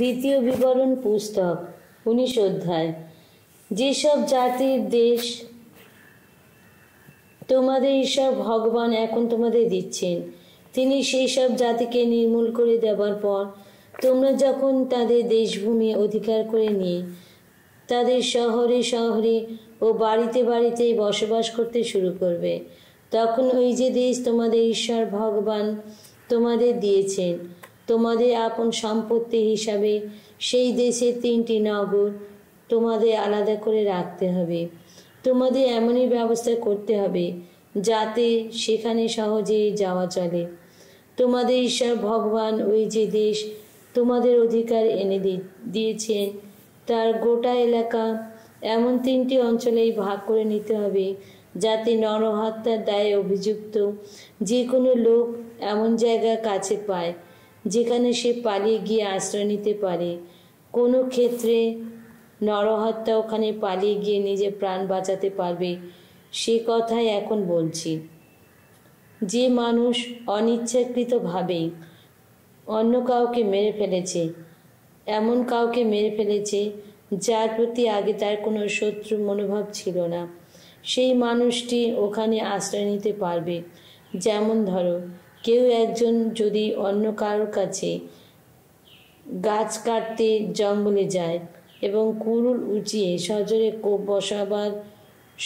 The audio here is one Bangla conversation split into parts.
দ্বিতীয় বিবরণ পুস্তক উনিশ অধ্যায় যেসব জাতির দেশ তোমাদের ঈশ্বর ভগবান এখন তোমাদের দিচ্ছেন তিনি সেই সব জাতিকে নির্মূল করে দেওয়ার পর তোমরা যখন তাদের দেশভূমি অধিকার করে নিয়ে তাদের শহরে শহরে ও বাড়িতে বাড়িতে বসবাস করতে শুরু করবে তখন ওই যে দেশ তোমাদের ঈশ্বর ভগবান তোমাদের দিয়েছেন তোমাদের আপন সম্পত্তি হিসাবে সেই দেশে তিনটি নগর তোমাদের আলাদা করে রাখতে হবে তোমাদের এমনই ব্যবস্থা করতে হবে যাতে সেখানে সহজে যাওয়া চলে তোমাদের ঈশ্বর ভগবান ওই যে দেশ তোমাদের অধিকার এনে দিয়েছেন তার গোটা এলাকা এমন তিনটি অঞ্চলেই ভাগ করে নিতে হবে যাতে নরহত্যার দায়ে অভিযুক্ত যে কোনো লোক এমন জায়গা কাছে পায় যেখানে সে পালিয়ে গিয়ে আশ্রয় নিতে পারে কোনো ক্ষেত্রে নরহত্যা ওখানে পালিয়ে গিয়ে নিজে প্রাণ বাঁচাতে পারবে সে কথাই এখন বলছি যে মানুষ অনিচ্ছাকৃতভাবেই অন্য কাউকে মেরে ফেলেছে এমন কাউকে মেরে ফেলেছে যার প্রতি আগে তার কোনো শত্রু মনোভাব ছিল না সেই মানুষটি ওখানে আশ্রয় নিতে পারবে যেমন ধরো কেউ একজন যদি অন্য কারোর কাছে গাছ কাটতে জঙ্গলে যায় এবং কুরুল উঁচিয়ে সজরে কোপ বসাবার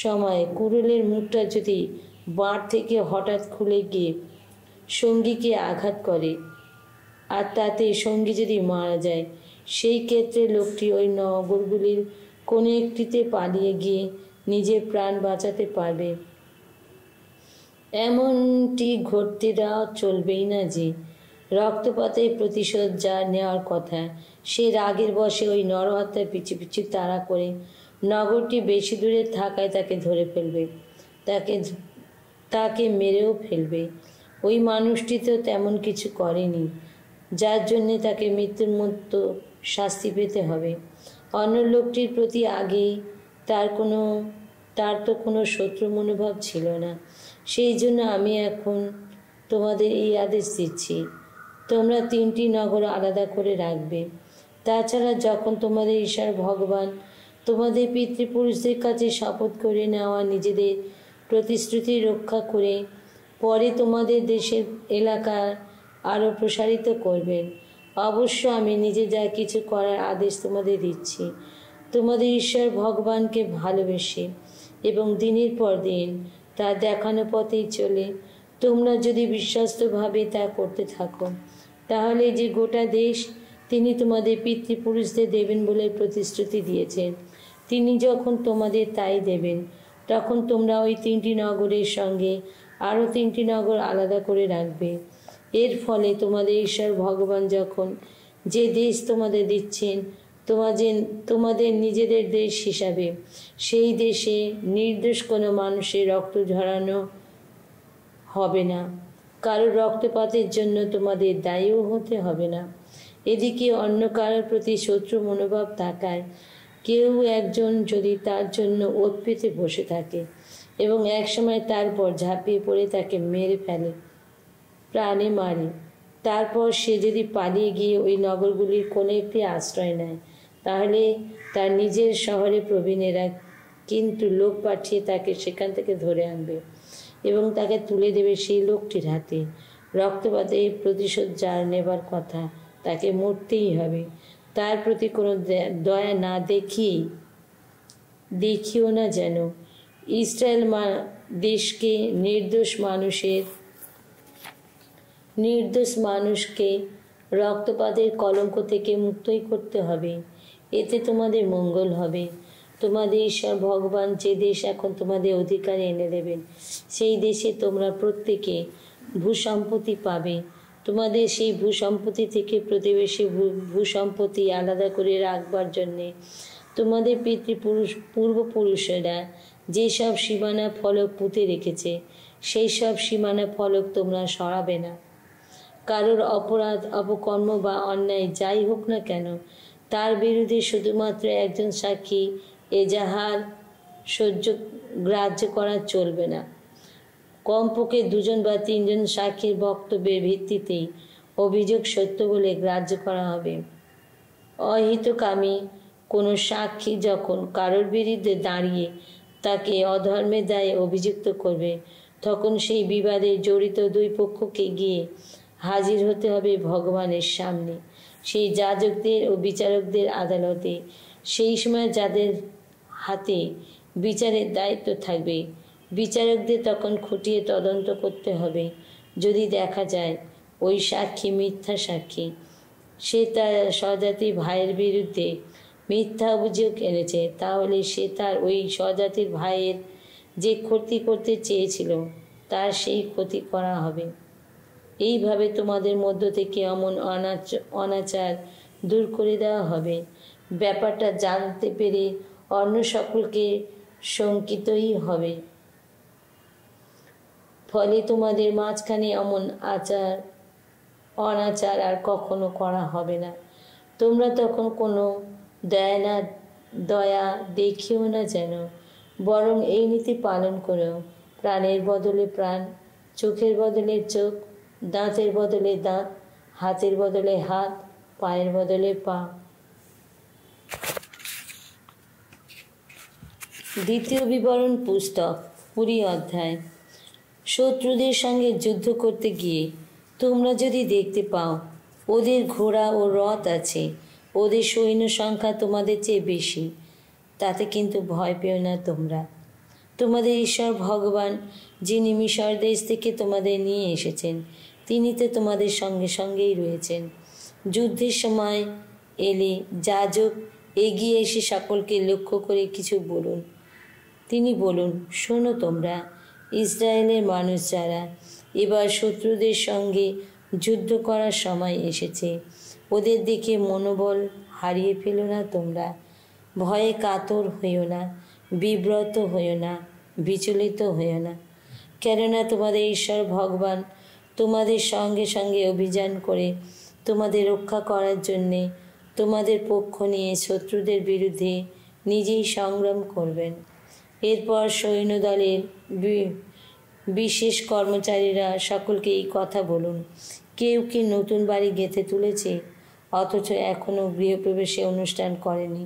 সময় কুরুলের মুখটা যদি বাঁট থেকে হঠাৎ খুলে গিয়ে সঙ্গীকে আঘাত করে আর তাতে সঙ্গী যদি মারা যায় সেই ক্ষেত্রে লোকটি ওই নগরগুলির কোনো একটিতে পালিয়ে গিয়ে নিজের প্রাণ বাঁচাতে পারবে এমনটি ঘটতে দেওয়া চলবেই না যে রক্তপাতে প্রতিশোধ যা নেওয়ার কথা সে রাগের বসে ওই নরহত্যা পিছু পিছু তাড়া করে নগরটি বেশি দূরে থাকায় তাকে ধরে ফেলবে তাকে তাকে মেরেও ফেলবে ওই মানুষটি তো তেমন কিছু করেনি যার জন্যে তাকে মৃত্যুর মতো শাস্তি পেতে হবে অন্য লোকটির প্রতি আগেই তার কোনো তার তো কোনো শত্রু মনোভাব ছিল না সেই জন্য আমি এখন তোমাদের এই আদেশ দিচ্ছি তোমরা তিনটি নগর আলাদা করে রাখবে তাছাড়া যখন তোমাদের ঈশ্বর ভগবান তোমাদের পিতৃপুরুষদের কাছে শপথ করে নেওয়া নিজেদের প্রতিশ্রুতি রক্ষা করে পরে তোমাদের দেশের এলাকার আরও প্রসারিত করবেন অবশ্য আমি নিজে যা কিছু করার আদেশ তোমাদের দিচ্ছি তোমাদের ঈশ্বর ভগবানকে ভালোবেসে এবং দিনের পর দিন তা দেখানো পথেই চলে তোমরা যদি বিশ্বস্তভাবে তা করতে থাকো তাহলে যে গোটা দেশ তিনি তোমাদের পিতৃপুরুষদের দেবেন বলে প্রতিশ্রুতি দিয়েছেন তিনি যখন তোমাদের তাই দেবেন তখন তোমরা ওই তিনটি নগরের সঙ্গে আরও তিনটি নগর আলাদা করে রাখবে এর ফলে তোমাদের ঈশ্বর ভগবান যখন যে দেশ তোমাদের দিচ্ছেন তোমাদের তোমাদের নিজেদের দেশ হিসাবে সেই দেশে নির্দোষ কোনো মানুষের রক্ত ঝরানো হবে না কারো রক্তপাতের জন্য তোমাদের দায়ীও হতে হবে না এদিকে অন্য কারোর প্রতি শত্রু মনোভাব থাকায় কেউ একজন যদি তার জন্য উৎপীতে বসে থাকে এবং একসময় তারপর ঝাঁপিয়ে পড়ে তাকে মেরে ফেলে প্রাণে মারে তারপর সে যদি পালিয়ে গিয়ে ওই নগরগুলির কোনো একটি আশ্রয় নেয় তাহলে তার নিজের শহরে প্রবীণেরা কিন্তু লোক পাঠিয়ে তাকে সেখান থেকে ধরে আনবে এবং তাকে তুলে দেবে সেই লোকটির হাতে রক্তপাতে প্রতিশোধ যার নেবার কথা তাকে মরতেই হবে তার প্রতি কোনো দয়া না দেখিয়ে দেখিও না যেন ইসরায়েল দেশকে নির্দোষ মানুষের নির্দোষ মানুষকে রক্তপাতের কলঙ্ক থেকে মুক্তই করতে হবে এতে তোমাদের মঙ্গল হবে তোমাদের ঈশ্বর ভগবান যে দেশ এখন তোমাদের অধিকারে এনে দেবেন সেই দেশে তোমরা প্রত্যেকে ভূসম্পত্তি পাবে তোমাদের সেই ভূসম্পত্তি থেকে প্রতিবেশী ভূসম্পত্তি আলাদা করে রাখবার জন্যে তোমাদের পিতৃপুরুষ পূর্বপুরুষেরা যেসব সীমানা ফলক পুঁতে রেখেছে সেই সব সীমানা ফলক তোমরা সরাবে না কারোর অপরাধ অপকর্ম বা অন্যায় যাই হোক না কেন তার বিরুদ্ধে শুধুমাত্র একজন সাক্ষী এজাহার সহ্য গ্রাহ্য করা চলবে না কমপক্ষে দুজন বা তিনজন সাক্ষীর বক্তব্যের ভিত্তিতেই অভিযোগ সত্য বলে গ্রাহ্য করা হবে অহিতকামী কোনো সাক্ষী যখন কারোর বিরুদ্ধে দাঁড়িয়ে তাকে অধর্মের দায়ে অভিযুক্ত করবে তখন সেই বিবাদে জড়িত দুই পক্ষকে গিয়ে হাজির হতে হবে ভগবানের সামনে সেই যাজকদের ও বিচারকদের আদালতে সেই সময় যাদের হাতে বিচারের দায়িত্ব থাকবে বিচারকদের তখন খুঁটিয়ে তদন্ত করতে হবে যদি দেখা যায় ওই সাক্ষী মিথ্যা সাক্ষী সে তার স্বজাতি ভাইয়ের বিরুদ্ধে মিথ্যা অভিযোগ এনেছে তাহলে সে তার ওই স্বজাতির ভাইয়ের যে ক্ষতি করতে চেয়েছিল তার সেই ক্ষতি করা হবে এইভাবে তোমাদের মধ্য থেকে এমন অনাচ অনাচার দূর করে দেওয়া হবে ব্যাপারটা জানতে পেরে অন্য সকলকে শঙ্কিতই হবে ফলে তোমাদের মাঝখানে এমন আচার অনাচার আর কখনো করা হবে না তোমরা তখন কোনো দয়া না দয়া দেখিও না যেন বরং এই নীতি পালন করো প্রাণের বদলে প্রাণ চোখের বদলে চোখ দাঁতের বদলে দাঁত হাতের বদলে হাত পায়ের বদলে পা দ্বিতীয় বিবরণ পুস্তক কুড়ি অধ্যায় শত্রুদের সঙ্গে যুদ্ধ করতে গিয়ে তোমরা যদি দেখতে পাও ওদের ঘোড়া ও রথ আছে ওদের সৈন্য সংখ্যা তোমাদের চেয়ে বেশি তাতে কিন্তু ভয় পেও না তোমরা তোমাদের ঈশ্বর ভগবান যিনি মিশর দেশ থেকে তোমাদের নিয়ে এসেছেন তিনি তো তোমাদের সঙ্গে সঙ্গেই রয়েছেন যুদ্ধের সময় এলে যাজক এগিয়ে এসে সকলকে লক্ষ্য করে কিছু বলুন তিনি বলুন শোনো তোমরা ইসরায়েলের মানুষ যারা এবার শত্রুদের সঙ্গে যুদ্ধ করার সময় এসেছে ওদের দিকে মনোবল হারিয়ে ফেলো না তোমরা ভয়ে কাতর হইও না বিব্রত হইও না বিচলিত হয়ে না কেননা তোমাদের ঈশ্বর ভগবান তোমাদের সঙ্গে সঙ্গে অভিযান করে তোমাদের রক্ষা করার জন্যে তোমাদের পক্ষ নিয়ে শত্রুদের বিরুদ্ধে নিজেই সংগ্রাম করবেন এরপর সৈন্যদলের বিশেষ কর্মচারীরা সকলকে এই কথা বলুন কেউ কি নতুন বাড়ি গেঁথে তুলেছে অথচ এখনও গৃহপ্রবেশে অনুষ্ঠান করেনি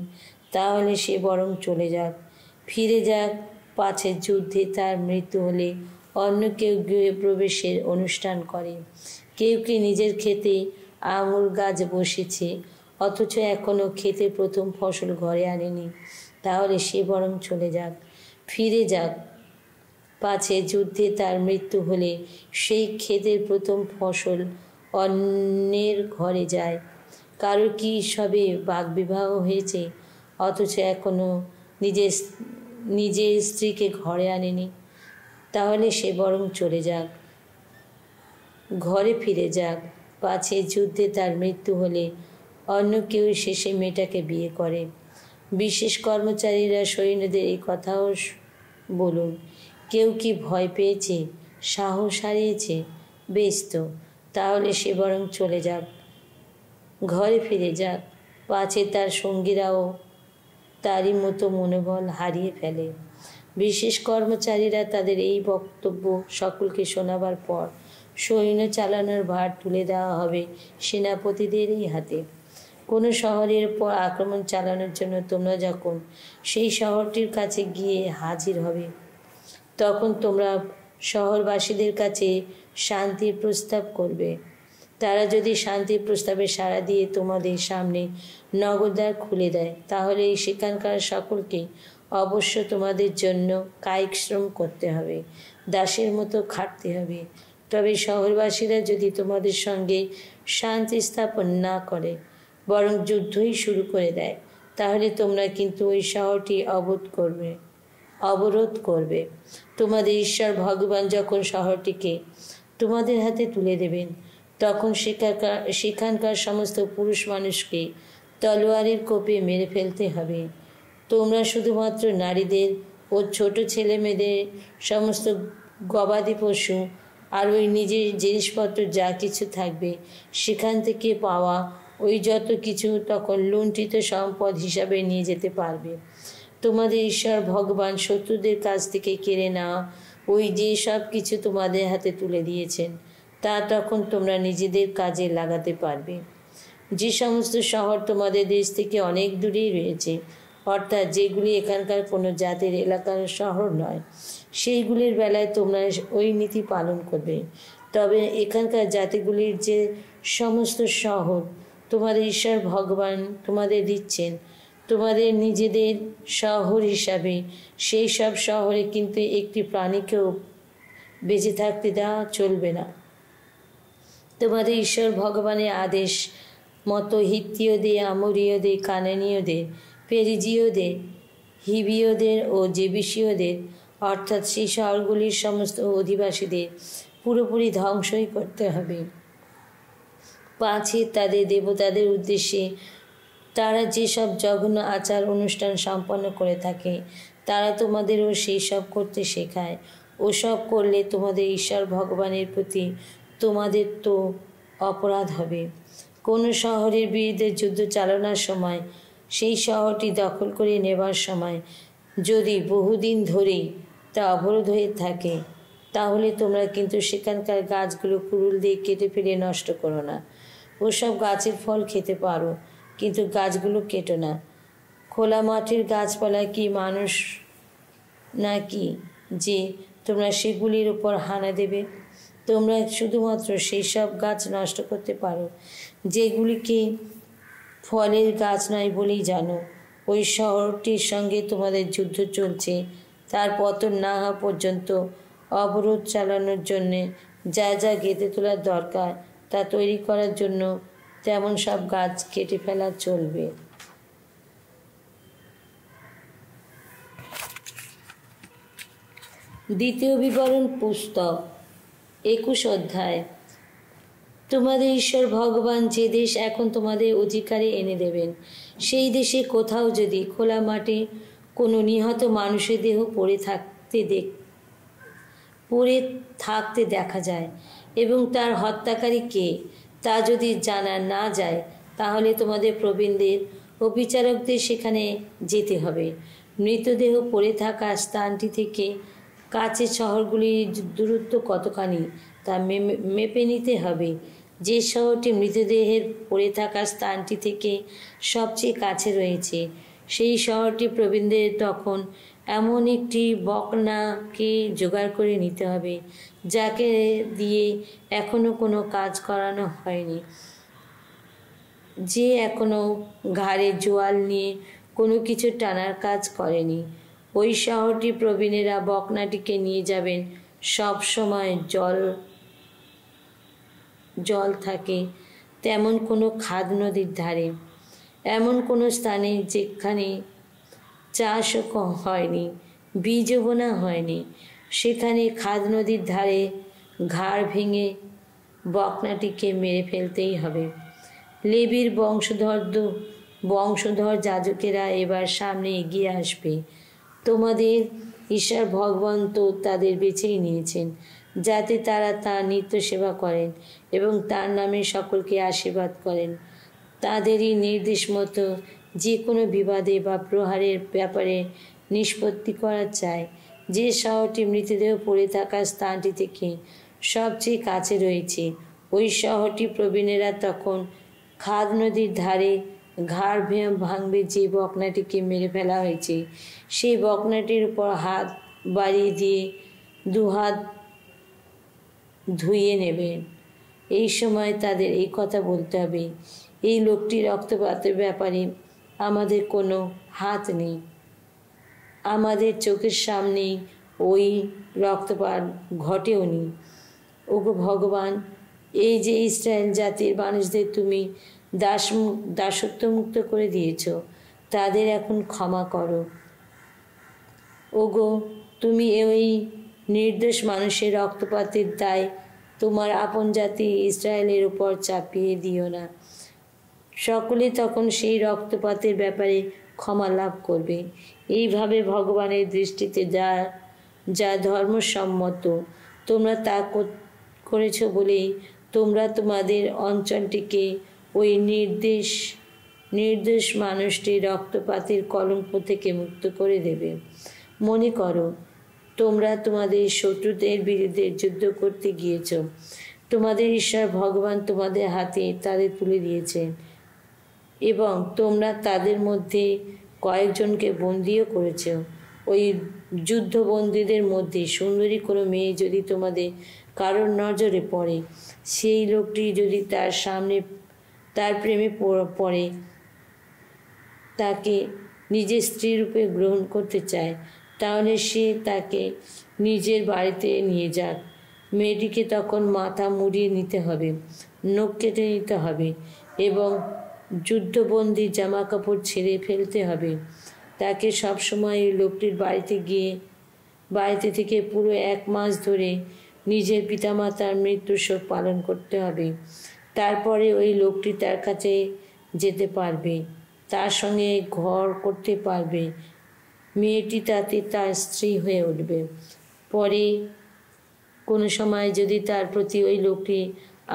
তাহলে সে বরং চলে যাক ফিরে যাক পাছে যুদ্ধে তার মৃত্যু হলে অন্য কেউ গৃহে প্রবেশের অনুষ্ঠান করে কেউ কি নিজের ক্ষেতে আঙুর গাছ বসেছে অথচ এখনও খেতে প্রথম ফসল ঘরে আনেনি তাহলে সে বরং চলে যাক ফিরে যাক পাছে যুদ্ধে তার মৃত্যু হলে সেই ক্ষেতের প্রথম ফসল অন্যের ঘরে যায় কারো কি সবে বিবাহ হয়েছে অথচ এখনও নিজের নিজে স্ত্রীকে ঘরে আনেনি তাহলে সে বরং চলে যাক ঘরে ফিরে যাক পাছে যুদ্ধে তার মৃত্যু হলে অন্য কেউ শেষে মেয়েটাকে বিয়ে করে বিশেষ কর্মচারীরা সৈন্যদের এই কথাও বলুন কেউ কি ভয় পেয়েছে সাহস হারিয়েছে বেশ তো তাহলে সে বরং চলে যাক ঘরে ফিরে যাক পাছে তার সঙ্গীরাও তারই মতো মনোবল হারিয়ে ফেলে বিশেষ কর্মচারীরা তাদের এই বক্তব্য সকলকে শোনাবার পর সৈন্য চালানোর ভার তুলে দেওয়া হবে সেনাপতিদেরই হাতে কোনো শহরের পর আক্রমণ চালানোর জন্য তোমরা যখন সেই শহরটির কাছে গিয়ে হাজির হবে তখন তোমরা শহরবাসীদের কাছে শান্তির প্রস্তাব করবে তারা যদি শান্তি প্রস্তাবে সাড়া দিয়ে তোমাদের সামনে নগদার খুলে দেয় তাহলে এই সেখানকার সকলকে অবশ্য তোমাদের জন্য কায়িক শ্রম করতে হবে দাসের মতো খাটতে হবে তবে শহরবাসীরা যদি তোমাদের সঙ্গে শান্তি স্থাপন না করে বরং যুদ্ধই শুরু করে দেয় তাহলে তোমরা কিন্তু ওই শহরটি অবোধ করবে অবরোধ করবে তোমাদের ঈশ্বর ভগবান যখন শহরটিকে তোমাদের হাতে তুলে দেবেন তখন সেখানকার সেখানকার সমস্ত পুরুষ মানুষকে তলোয়ারের কোপে মেরে ফেলতে হবে তোমরা শুধুমাত্র নারীদের ও ছোট ছেলে মেয়েদের সমস্ত গবাদি পশু আর ওই নিজের জিনিসপত্র যা কিছু থাকবে সেখান থেকে পাওয়া ওই যত কিছু তখন লুণ্ঠিত সম্পদ হিসাবে নিয়ে যেতে পারবে তোমাদের ঈশ্বর ভগবান শত্রুদের কাছ থেকে কেড়ে নেওয়া ওই যে সব কিছু তোমাদের হাতে তুলে দিয়েছেন তা তখন তোমরা নিজেদের কাজে লাগাতে পারবে যে সমস্ত শহর তোমাদের দেশ থেকে অনেক দূরেই রয়েছে অর্থাৎ যেগুলি এখানকার কোনো জাতির এলাকার শহর নয় সেইগুলির বেলায় তোমরা ওই নীতি পালন করবে তবে এখানকার জাতিগুলির যে সমস্ত শহর তোমাদের ঈশ্বর ভগবান তোমাদের দিচ্ছেন তোমাদের নিজেদের শহর হিসাবে সেই সব শহরে কিন্তু একটি প্রাণীকেও বেঁচে থাকতে দেওয়া চলবে না তোমাদের ঈশ্বর ভগবানের আদেশ মতো হিত্তীয়দের আমরীয়দের কানানীয়দের পেরিজীয়দের হিবিয়দের ও জেবিসীয়দের অর্থাৎ সেই শহরগুলির সমস্ত অধিবাসীদের পুরোপুরি ধ্বংসই করতে হবে পাঁচে তাদের দেবতাদের উদ্দেশ্যে তারা যেসব জঘন্য আচার অনুষ্ঠান সম্পন্ন করে থাকে তারা তোমাদেরও সেই সব করতে শেখায় ওসব করলে তোমাদের ঈশ্বর ভগবানের প্রতি তোমাদের তো অপরাধ হবে কোনো শহরের বিরুদ্ধে যুদ্ধ চালানোর সময় সেই শহরটি দখল করে নেবার সময় যদি বহুদিন ধরে তা অবরোধ হয়ে থাকে তাহলে তোমরা কিন্তু সেখানকার গাছগুলো কুরুল দিয়ে কেটে ফেলে নষ্ট করো না ওসব গাছের ফল খেতে পারো কিন্তু গাছগুলো কেটো না খোলা মাঠের গাছপালা কি মানুষ নাকি যে তোমরা সেগুলির ওপর হানা দেবে তোমরা শুধুমাত্র সেই সব গাছ নষ্ট করতে পারো যেগুলিকে ফলের গাছ নয় বলেই জানো ওই শহরটির সঙ্গে তোমাদের যুদ্ধ চলছে তার পতন না হওয়া পর্যন্ত অবরোধ চালানোর জন্যে যা যা গেঁথে তোলার দরকার তা তৈরি করার জন্য তেমন সব গাছ কেটে ফেলা চলবে দ্বিতীয় বিবরণ পুস্তক একুশ অধ্যায় তোমাদের ঈশ্বর ভগবান যে দেশ এখন তোমাদের অধিকারে এনে দেবেন সেই দেশে কোথাও যদি খোলা মাঠে কোনো নিহত মানুষের দেহ পড়ে থাকতে দেখ পড়ে থাকতে দেখা যায় এবং তার হত্যাকারী কে তা যদি জানা না যায় তাহলে তোমাদের প্রবীণদের ও বিচারকদের সেখানে যেতে হবে মৃতদেহ পড়ে থাকা স্থানটি থেকে কাছের শহরগুলির দূরত্ব কতখানি তা মেপে নিতে হবে যে শহরটি মৃতদেহের পড়ে থাকা স্থানটি থেকে সবচেয়ে কাছে রয়েছে সেই শহরটি প্রবীণদের তখন এমন একটি বকনাকে জোগাড় করে নিতে হবে যাকে দিয়ে এখনও কোনো কাজ করানো হয়নি যে এখনও ঘাড়ে জোয়াল নিয়ে কোনো কিছু টানার কাজ করেনি ওই শহরটি প্রবীণেরা বকনাটিকে নিয়ে যাবেন সব সময় জল জল থাকে তেমন কোনো খাদ নদীর ধারে এমন কোনো স্থানে যেখানে চাষও হয়নি বীজ বোনা হয়নি সেখানে খাদ নদীর ধারে ঘাড় ভেঙে বকনাটিকে মেরে ফেলতেই হবে লেবির বংশধর বংশধর যাজকেরা এবার সামনে এগিয়ে আসবে তোমাদের ঈশ্বর ভগবন্ত তাদের বেছেই নিয়েছেন যাতে তারা তা নিত্য সেবা করেন এবং তার নামে সকলকে আশীর্বাদ করেন তাদেরই নির্দেশ মতো যে কোনো বিবাদে বা প্রহারের ব্যাপারে নিষ্পত্তি করা চায় যে শহরটি মৃতদেহ পড়ে থাকা স্থানটি থেকে সবচেয়ে কাছে রয়েছে ওই শহরটি প্রবীণেরা তখন খাদ নদীর ধারে ঘাড় ভাঙবে যে বকনাটিকে মেরে ফেলা হয়েছে সেই বকনাটির উপর হাত বাড়িয়ে দিয়ে দুহাত ধুইয়ে নেবেন এই সময় তাদের এই কথা বলতে হবে এই লোকটি রক্তপাতের ব্যাপারে আমাদের কোনো হাত নেই আমাদের চোখের সামনে ওই রক্তপাত ঘটেও নি ওগো ভগবান এই যে ইসরায়েল জাতির মানুষদের তুমি দাস মুক্ত করে দিয়েছ তাদের এখন ক্ষমা করো ওগো তুমি ওই নির্দোষ মানুষের রক্তপাতের দায় তোমার আপন জাতি ইসরায়েলের উপর চাপিয়ে দিও না সকলে তখন সেই রক্তপাতের ব্যাপারে ক্ষমা লাভ করবে এইভাবে ভগবানের দৃষ্টিতে যা যা ধর্মসম্মত তোমরা তা করেছ বলেই তোমরা তোমাদের অঞ্চলটিকে ওই নির্দেশ নির্দোষ মানুষটি রক্তপাতের কলঙ্ক থেকে মুক্ত করে দেবে মনে করো তোমরা তোমাদের শত্রুদের বিরুদ্ধে যুদ্ধ করতে গিয়েছ তোমাদের ঈশ্বর ভগবান তোমাদের হাতে তাদের তুলে দিয়েছেন এবং তোমরা তাদের মধ্যে কয়েকজনকে বন্দিও করেছ ওই যুদ্ধবন্দীদের মধ্যে সুন্দরী কোনো মেয়ে যদি তোমাদের কারোর নজরে পড়ে সেই লোকটি যদি তার সামনে তার প্রেমে পড়ে তাকে নিজের রূপে গ্রহণ করতে চায় তাহলে সে তাকে নিজের বাড়িতে নিয়ে যাক মেয়েটিকে তখন মাথা মুড়িয়ে নিতে হবে নখ কেটে নিতে হবে এবং যুদ্ধবন্দির জামা কাপড় ছেড়ে ফেলতে হবে তাকে সবসময় এই লোকটির বাড়িতে গিয়ে বাড়িতে থেকে পুরো এক মাস ধরে নিজের পিতামাতার মৃত্যু শোক পালন করতে হবে তারপরে ওই লোকটি তার কাছে যেতে পারবে তার সঙ্গে ঘর করতে পারবে মেয়েটি তাতে তার স্ত্রী হয়ে উঠবে পরে কোনো সময় যদি তার প্রতি ওই লোকটি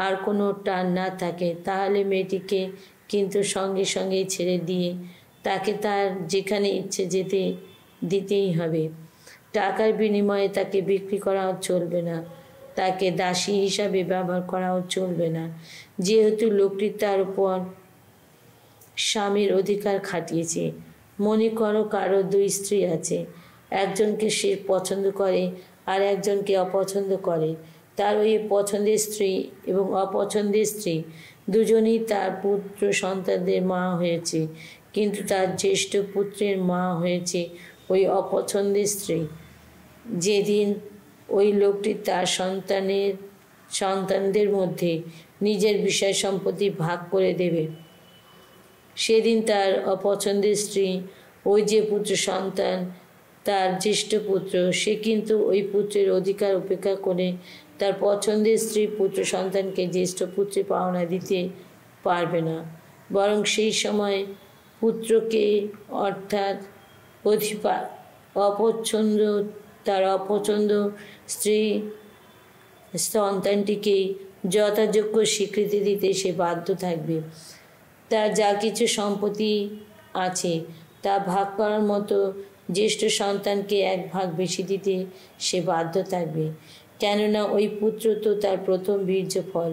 আর কোনো টান না থাকে তাহলে মেয়েটিকে কিন্তু সঙ্গে সঙ্গেই ছেড়ে দিয়ে তাকে তার যেখানে ইচ্ছে যেতে দিতেই হবে টাকার বিনিময়ে তাকে বিক্রি করা চলবে না তাকে দাসী হিসাবে ব্যবহার করাও চলবে না যেহেতু লোকটি তার উপর স্বামীর অধিকার খাটিয়েছে মনে করো কারো দুই স্ত্রী আছে একজনকে সে পছন্দ করে আর একজনকে অপছন্দ করে তার ওই পছন্দের স্ত্রী এবং অপছন্দের স্ত্রী দুজনই তার পুত্র সন্তানদের মা হয়েছে কিন্তু তার জ্যেষ্ঠ পুত্রের মা হয়েছে ওই অপছন্দের স্ত্রী যেদিন ওই লোকটি তার সন্তানের সন্তানদের মধ্যে নিজের বিষয় সম্পত্তি ভাগ করে দেবে সেদিন তার অপছন্দের স্ত্রী ওই যে পুত্র সন্তান তার জ্যেষ্ঠ পুত্র সে কিন্তু ওই পুত্রের অধিকার উপেক্ষা করে তার পছন্দের স্ত্রী পুত্র সন্তানকে জ্যেষ্ঠ পুত্রে পাওনা দিতে পারবে না বরং সেই সময় পুত্রকে অর্থাৎ অধিপা অপছন্দ তার অপছন্দ স্ত্রী সন্তানটিকে যথাযোগ্য স্বীকৃতি দিতে সে বাধ্য থাকবে তার যা কিছু সম্পত্তি আছে তা ভাগ করার মতো জ্যেষ্ঠ সন্তানকে এক ভাগ বেশি দিতে সে বাধ্য থাকবে কেননা ওই পুত্র তো তার প্রথম বীর্য ফল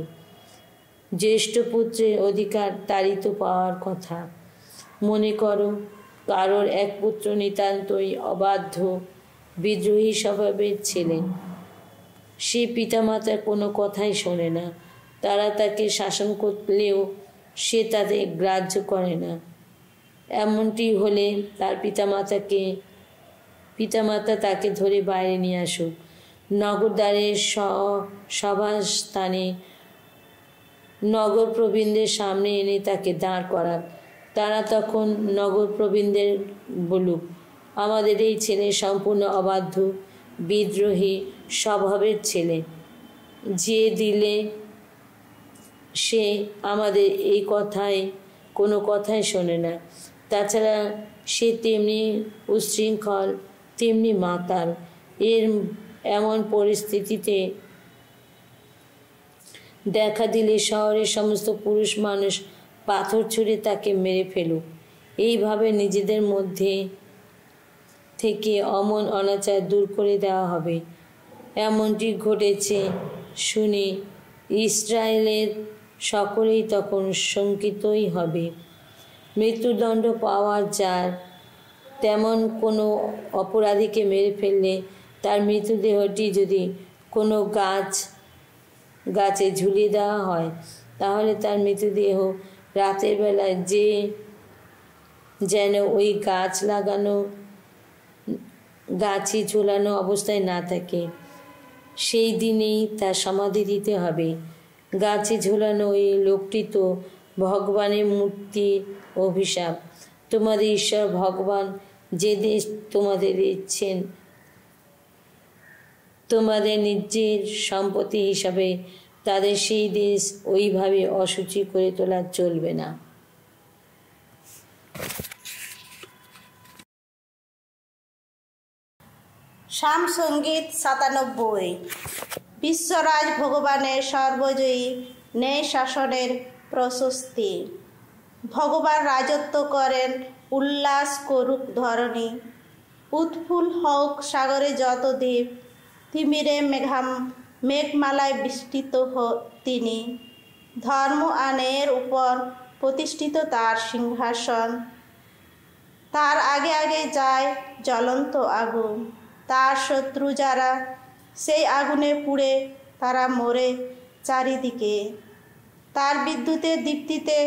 জ্যেষ্ঠ পুত্রের অধিকার তারই তো পাওয়ার কথা মনে করো কারোর এক পুত্র নিতান্তই অবাধ্য বিদ্রোহী স্বভাবের ছিলেন সে পিতামাতার কোনো কথাই শোনে না তারা তাকে শাসন করলেও সে তাদের গ্রাহ্য করে না এমনটি হলে তার পিতামাতাকে পিতামাতা তাকে ধরে বাইরে নিয়ে আসুক নগরদ্বারের সভাস্থানে নগর প্রবীণদের সামনে এনে তাকে দাঁড় করাক তারা তখন নগর প্রবীণদের বলুক আমাদের এই ছেলে সম্পূর্ণ অবাধ্য বিদ্রোহী স্বভাবের ছেলে যে দিলে সে আমাদের এই কথায় কোনো কথাই শোনে না তাছাড়া সে তেমনি উশৃঙ্খল তেমনি মাতাল এর এমন পরিস্থিতিতে দেখা দিলে শহরের সমস্ত পুরুষ মানুষ পাথর ছুঁড়ে তাকে মেরে ফেলুক এইভাবে নিজেদের মধ্যে থেকে অমন অনাচার দূর করে দেওয়া হবে এমনটি ঘটেছে শুনে ইসরায়েলের সকলেই তখন শঙ্কিতই হবে মৃত্যুদণ্ড পাওয়া যার তেমন কোনো অপরাধীকে মেরে ফেললে তার মৃতদেহটি যদি কোনো গাছ গাছে ঝুলিয়ে দেওয়া হয় তাহলে তার মৃতদেহ রাতের বেলায় যে যেন ওই গাছ লাগানো গাছে ঝোলানো অবস্থায় না থাকে সেই দিনেই তার সমাধি দিতে হবে গাছে ঝোলানো এই লোকটি তো ভগবানের মূর্তি অভিশাপ তোমাদের ঈশ্বর ভগবান যে দেশ তোমাদের দিচ্ছেন তোমাদের নিজের সম্পত্তি হিসাবে তাদের সেই দেশ ওইভাবে অসুচি করে তোলা চলবে না শ্যাম সঙ্গীত সাতানব্বই বিশ্বরাজ ভগবানের সর্বজয়ী ন্যায় শাসনের প্রশস্তি ভগবান রাজত্ব করেন উল্লাস করুক ধরণী উৎফুল হোক সাগরে যত দ্বীপ তিমিরে মেঘাম মেঘমালায় বিস্তৃত তিনি ধর্ম আনের উপর প্রতিষ্ঠিত তার সিংহাসন তার আগে আগে যায় জ্বলন্ত আগুন তার শত্রু যারা সেই আগুনে পুড়ে তারা মরে চারিদিকে তার বিদ্যুতের দীপ্তিতে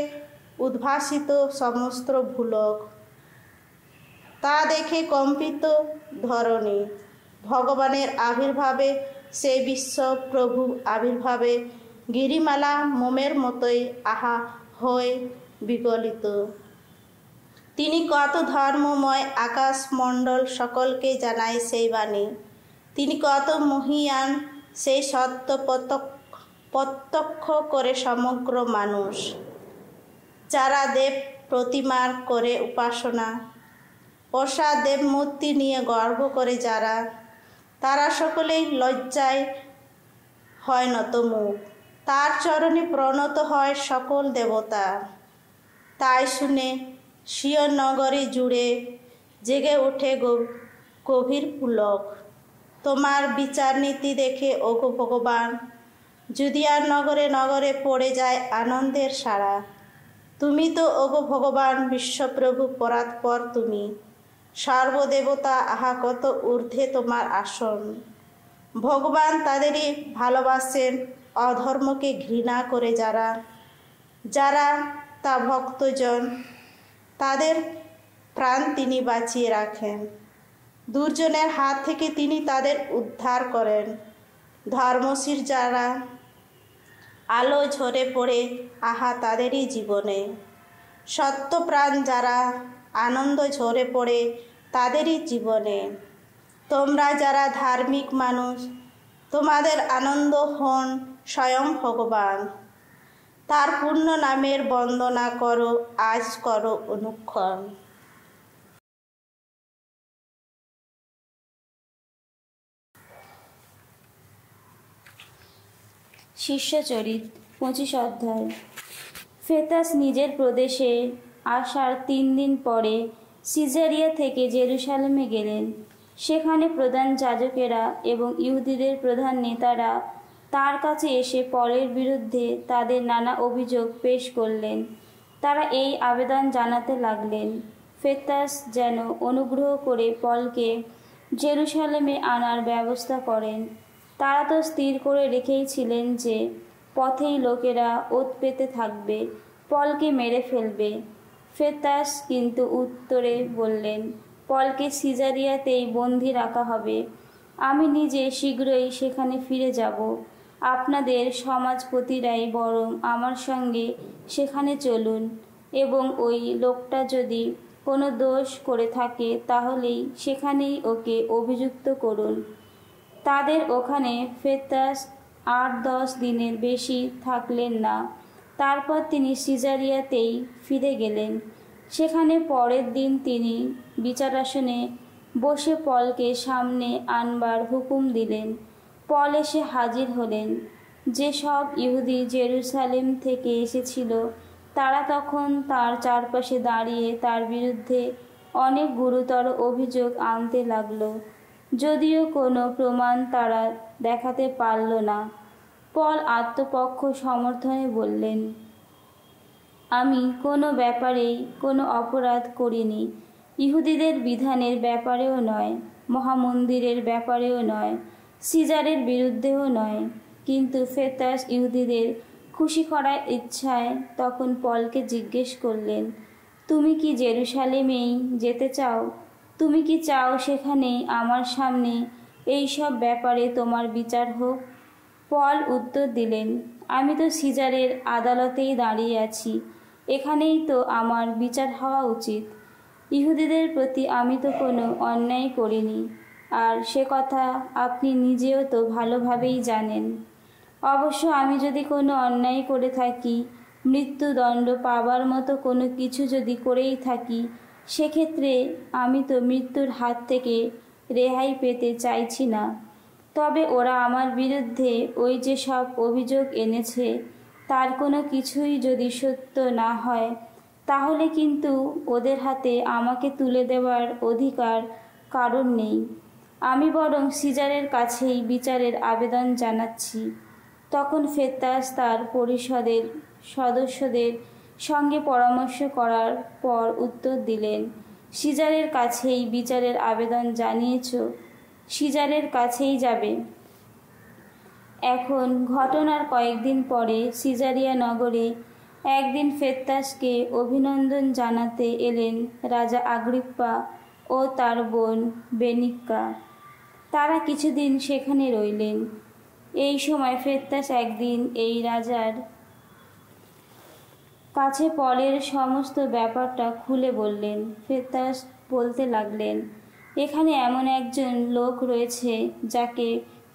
উদ্ভাসিত সমস্ত ভুলক তা দেখে কম্পিত ধরণী ভগবানের আবির্ভাবে সে বিশ্ব প্রভু আবির্ভাবে গিরিমালা মোমের মতোই আহা হয়ে বিগলিত তিনি কত ধর্মময় আকাশমণ্ডল সকলকে জানায় সেই বাণী তিনি কত মহিয়ান সেই সত্য প্রত্যক্ষ করে সমগ্র মানুষ যারা দেব প্রতিমার করে উপাসনা পোষা দেব মূর্তি নিয়ে গর্ব করে যারা তারা সকলেই লজ্জায় হয় নতমুখ তার চরণে প্রণত হয় সকল দেবতা তাই শুনে শিয়র নগরী জুড়ে জেগে ওঠে গভীর পুলক তোমার বিচার নীতি দেখে ওগো ভগবান যদি আর নগরে নগরে পড়ে যায় আনন্দের সারা তুমি তো ওগো ভগবান বিশ্বপ্রভু পরাৎপর তুমি সর্বদেবতা আহা কত ঊর্ধ্বে তোমার আসন ভগবান তাদেরই ভালোবাসেন অধর্মকে ঘৃণা করে যারা যারা তা ভক্তজন তাদের প্রাণ তিনি বাঁচিয়ে রাখেন দুর্জনের হাত থেকে তিনি তাদের উদ্ধার করেন ধর্মশীর যারা আলো ঝরে পড়ে আহা তাদেরই জীবনে সত্য প্রাণ যারা আনন্দ ঝরে পড়ে তাদেরই জীবনে তোমরা যারা ধার্মিক মানুষ তোমাদের আনন্দ হন স্বয়ং ভগবান তার পূর্ণ নামের বন্দনা করো আজ করো অনুক্ষণ শিষ্যচরিত পঁচিশ অধ্যায় ফেতাস নিজের প্রদেশে আসার তিন দিন পরে সিজারিয়া থেকে জেরুসালেমে গেলেন সেখানে প্রধান যাজকেরা এবং ইহুদিদের প্রধান নেতারা তার কাছে এসে পলের বিরুদ্ধে তাদের নানা অভিযোগ পেশ করলেন তারা এই আবেদন জানাতে লাগলেন ফেতাস যেন অনুগ্রহ করে পলকে জেরুসালেমে আনার ব্যবস্থা করেন তারা তো স্থির করে রেখেইছিলেন যে পথেই লোকেরা ওত পেতে থাকবে পলকে মেরে ফেলবে ফেতাস কিন্তু উত্তরে বললেন পলকে সিজারিয়াতেই বন্দি রাখা হবে আমি নিজে শীঘ্রই সেখানে ফিরে যাব আপনাদের সমাজপতিরাই বরং আমার সঙ্গে সেখানে চলুন এবং ওই লোকটা যদি কোনো দোষ করে থাকে তাহলেই সেখানেই ওকে অভিযুক্ত করুন তাদের ওখানে ফেতাস আট দশ দিনের বেশি থাকলেন না তারপর তিনি সিজারিয়াতেই ফিরে গেলেন সেখানে পরের দিন তিনি বিচারাসনে বসে পলকে সামনে আনবার হুকুম দিলেন পল এসে হাজির হলেন যেসব ইহুদি জেরুসালেম থেকে এসেছিল তারা তখন তার চারপাশে দাঁড়িয়ে তার বিরুদ্ধে অনেক গুরুতর অভিযোগ আনতে লাগল যদিও কোনো প্রমাণ তারা দেখাতে পারল না পল আত্মপক্ষ সমর্থনে বললেন আমি কোনো ব্যাপারেই কোনো অপরাধ করিনি ইহুদিদের বিধানের ব্যাপারেও নয় মহামন্দিরের ব্যাপারেও নয় সিজারের বিরুদ্ধেও নয় কিন্তু ফেতাস ইহুদিদের খুশি করার ইচ্ছায় তখন পলকে জিজ্ঞেস করলেন তুমি কি জেরুসালেমেই যেতে চাও তুমি কি চাও সেখানে আমার সামনে এই সব ব্যাপারে তোমার বিচার হোক পল উত্তর দিলেন আমি তো সিজারের আদালতেই দাঁড়িয়ে আছি এখানেই তো আমার বিচার হওয়া উচিত ইহুদিদের প্রতি আমি তো কোনো অন্যায় করিনি আর সে কথা আপনি নিজেও তো ভালোভাবেই জানেন অবশ্য আমি যদি কোনো অন্যায় করে থাকি মৃত্যুদণ্ড পাবার মতো কোনো কিছু যদি করেই থাকি সেক্ষেত্রে আমি তো মৃত্যুর হাত থেকে রেহাই পেতে চাইছি না তবে ওরা আমার বিরুদ্ধে ওই যে সব অভিযোগ এনেছে তার কোনো কিছুই যদি সত্য না হয় তাহলে কিন্তু ওদের হাতে আমাকে তুলে দেওয়ার অধিকার কারণ নেই আমি বরং সিজারের কাছেই বিচারের আবেদন জানাচ্ছি তখন ফেত্তাস তার পরিষদের সদস্যদের সঙ্গে পরামর্শ করার পর উত্তর দিলেন সিজারের কাছেই বিচারের আবেদন জানিয়েছ সিজারের কাছেই যাবে এখন ঘটনার কয়েকদিন পরে সিজারিয়া নগরে একদিন ফেত্তাসকে অভিনন্দন জানাতে এলেন রাজা আগ্রিপ্পা ও তার বোন বেনিক্কা তারা কিছুদিন সেখানে রইলেন এই সময় ফেত্তাস একদিন এই রাজার কাছে পরের সমস্ত ব্যাপারটা খুলে বললেন ফেরতাস বলতে লাগলেন এখানে এমন একজন লোক রয়েছে যাকে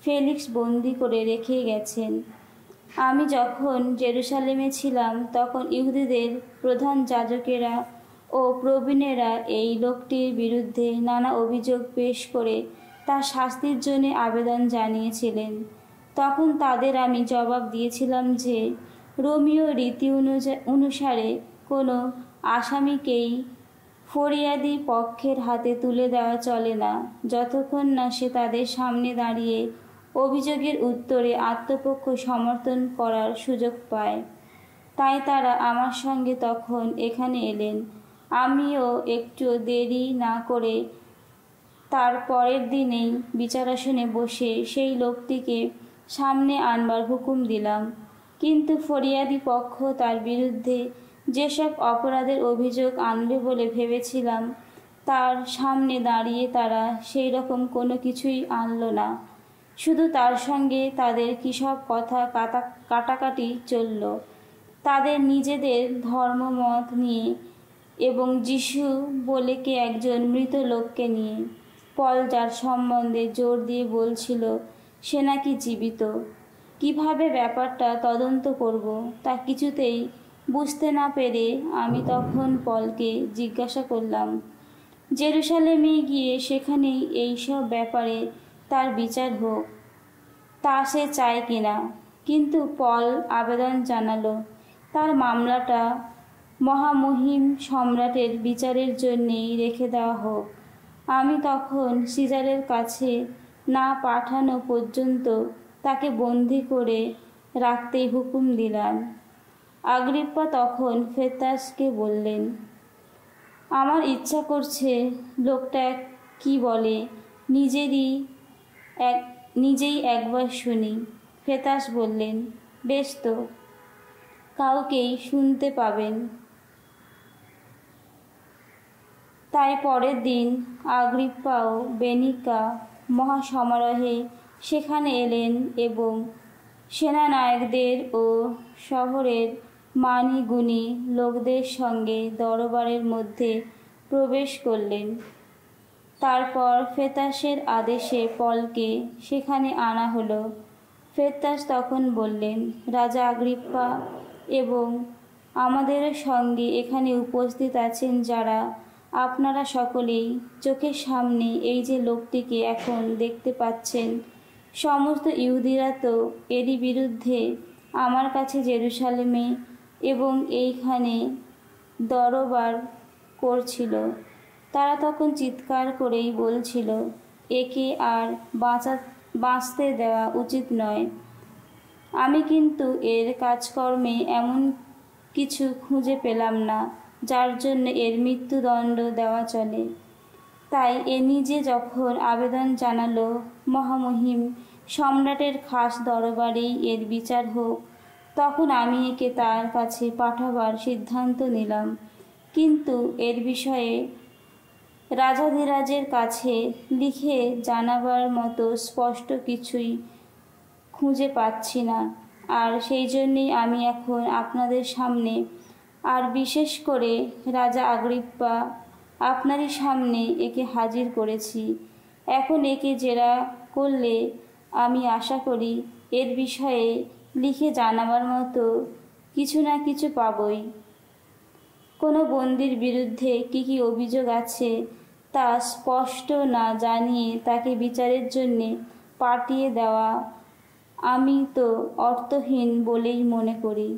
ফেলিক্স বন্দি করে রেখে গেছেন আমি যখন জেরুসালেমে ছিলাম তখন ইহুদিদের প্রধান যাজকেরা ও প্রবীণেরা এই লোকটির বিরুদ্ধে নানা অভিযোগ পেশ করে তার শাস্তির জন্য আবেদন জানিয়েছিলেন তখন তাদের আমি জবাব দিয়েছিলাম যে রোমিও রীতি অনুসারে কোনো আসামিকেই ফরিয়াদি পক্ষের হাতে তুলে দেওয়া চলে না যতক্ষণ না সে তাদের সামনে দাঁড়িয়ে অভিযোগের উত্তরে আত্মপক্ষ সমর্থন করার সুযোগ পায় তাই তারা আমার সঙ্গে তখন এখানে এলেন আমিও একটু দেরি না করে তার পরের দিনেই বিচারাসনে বসে সেই লোকটিকে সামনে আনবার হুকুম দিলাম কিন্তু ফরিয়াদি পক্ষ তার বিরুদ্ধে যেসব অপরাধের অভিযোগ আনবে বলে ভেবেছিলাম তার সামনে দাঁড়িয়ে তারা সেই রকম কোনো কিছুই আনলো না শুধু তার সঙ্গে তাদের কিসব কথা কাটা কাটাকাটি চলল তাদের নিজেদের ধর্মমত নিয়ে এবং যিশু বলে কে একজন মৃত লোককে নিয়ে পল যার সম্বন্ধে জোর দিয়ে বলছিল সে নাকি জীবিত কিভাবে ব্যাপারটা তদন্ত করব তা কিছুতেই বুঝতে না পেরে আমি তখন পলকে জিজ্ঞাসা করলাম জেরুসালেমে গিয়ে সেখানেই এইসব ব্যাপারে তার বিচার হোক তা সে চায় কিনা কিন্তু পল আবেদন জানালো তার মামলাটা মহামহিম সম্রাটের বিচারের জন্যেই রেখে দেওয়া হোক আমি তখন সিজারের কাছে না পাঠানো পর্যন্ত তাকে বন্দি করে রাখতেই হুকুম দিলাম আগ্রিপ্পা তখন ফেতাসকে বললেন আমার ইচ্ছা করছে লোকটা কি বলে নিজেরই এক নিজেই একবার শুনি ফেতাস বললেন বেশ তো কাউকেই শুনতে পাবেন তাই পরের দিন আগ্রিপ্পা ও বেনিকা মহাসমারোহে সেখানে এলেন এবং সেনানায়কদের ও শহরের মানিগুণী লোকদের সঙ্গে দরবারের মধ্যে প্রবেশ করলেন তারপর ফেতাসের আদেশে পলকে সেখানে আনা হলো ফেতাস তখন বললেন রাজা আগ্রিপ্পা এবং আমাদের সঙ্গে এখানে উপস্থিত আছেন যারা আপনারা সকলেই চোখের সামনে এই যে লোকটিকে এখন দেখতে পাচ্ছেন সমস্ত ইহুদিরা তো এরই বিরুদ্ধে আমার কাছে জেরুসালেমে এবং এইখানে দরবার করছিল তারা তখন চিৎকার করেই বলছিল একে আর বাঁচা বাঁচতে দেওয়া উচিত নয় আমি কিন্তু এর কাজকর্মে এমন কিছু খুঁজে পেলাম না যার জন্য এর মৃত্যুদণ্ড দেওয়া চলে তাই এ নিজে যখন আবেদন জানালো মহামহিম সম্রাটের খাস দরবারেই এর বিচার হোক তখন আমি একে তার কাছে পাঠাবার সিদ্ধান্ত নিলাম কিন্তু এর বিষয়ে রাজাধিরাজের কাছে লিখে জানাবার মতো স্পষ্ট কিছুই খুঁজে পাচ্ছি না আর সেই জন্যেই আমি এখন আপনাদের সামনে আর বিশেষ করে রাজা আগ্রিপ্পা আপনারই সামনে একে হাজির করেছি এখন একে জেরা করলে আমি আশা করি এর বিষয়ে লিখে জানাবার মতো কিছু না কিছু পাবই কোনো বন্দির বিরুদ্ধে কি কি অভিযোগ আছে তা স্পষ্ট না জানিয়ে তাকে বিচারের জন্যে পাঠিয়ে দেওয়া আমি তো অর্থহীন বলেই মনে করি